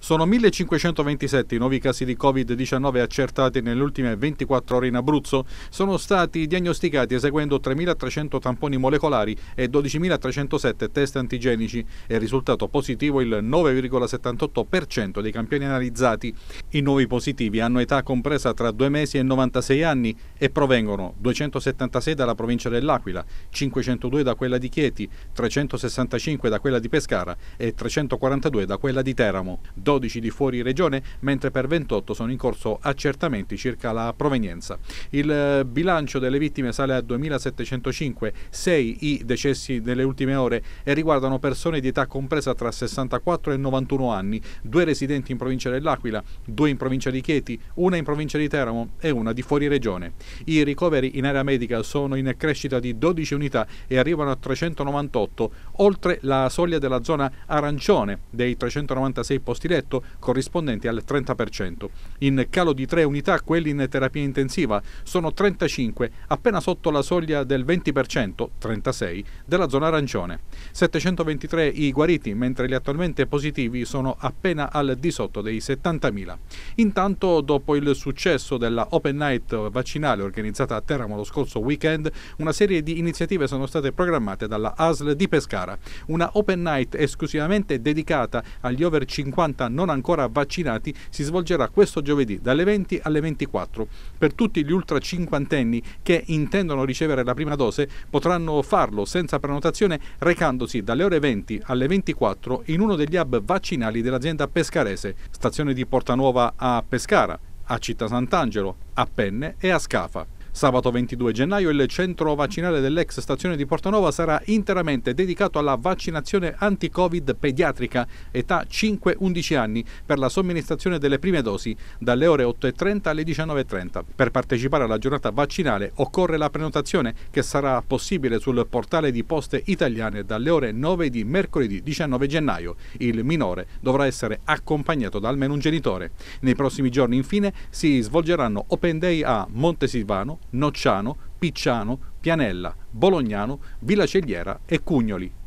Sono 1527 i nuovi casi di Covid-19 accertati nelle ultime 24 ore in Abruzzo. Sono stati diagnosticati eseguendo 3.300 tamponi molecolari e 12.307 test antigenici. È risultato positivo il 9,78% dei campioni analizzati. I nuovi positivi hanno età compresa tra 2 mesi e 96 anni e provengono 276 dalla provincia dell'Aquila, 502 da quella di Chieti, 365 da quella di Pescara e 342 da quella di Teramo. 12 di fuori regione, mentre per 28 sono in corso accertamenti circa la provenienza. Il eh, bilancio delle vittime sale a 2.705, 6 i decessi nelle ultime ore e riguardano persone di età compresa tra 64 e 91 anni, due residenti in provincia dell'Aquila, due in provincia di Chieti, una in provincia di Teramo e una di fuori regione. I ricoveri in area medica sono in crescita di 12 unità e arrivano a 398, oltre la soglia della zona arancione dei 396 posti letti diretto corrispondenti al 30%. In calo di 3 unità quelli in terapia intensiva sono 35, appena sotto la soglia del 20%, 36, della zona arancione. 723 i guariti, mentre gli attualmente positivi sono appena al di sotto dei 70.000. Intanto, dopo il successo della Open Night vaccinale organizzata a Teramo lo scorso weekend, una serie di iniziative sono state programmate dalla ASL di Pescara. Una Open Night esclusivamente dedicata agli over 50 non ancora vaccinati si svolgerà questo giovedì dalle 20 alle 24. Per tutti gli ultra cinquantenni che intendono ricevere la prima dose potranno farlo senza prenotazione recandosi dalle ore 20 alle 24 in uno degli hub vaccinali dell'azienda pescarese, stazione di Porta Nuova a Pescara, a Città Sant'Angelo, a Penne e a Scafa. Sabato 22 gennaio il centro vaccinale dell'ex stazione di Portanova sarà interamente dedicato alla vaccinazione anti-Covid pediatrica età 5-11 anni per la somministrazione delle prime dosi dalle ore 8.30 alle 19.30. Per partecipare alla giornata vaccinale occorre la prenotazione che sarà possibile sul portale di Poste Italiane dalle ore 9 di mercoledì 19 gennaio. Il minore dovrà essere accompagnato da almeno un genitore. Nei prossimi giorni infine si svolgeranno Open Day a Montesilvano, Nocciano, Picciano, Pianella, Bolognano, Villa Cegliera e Cugnoli.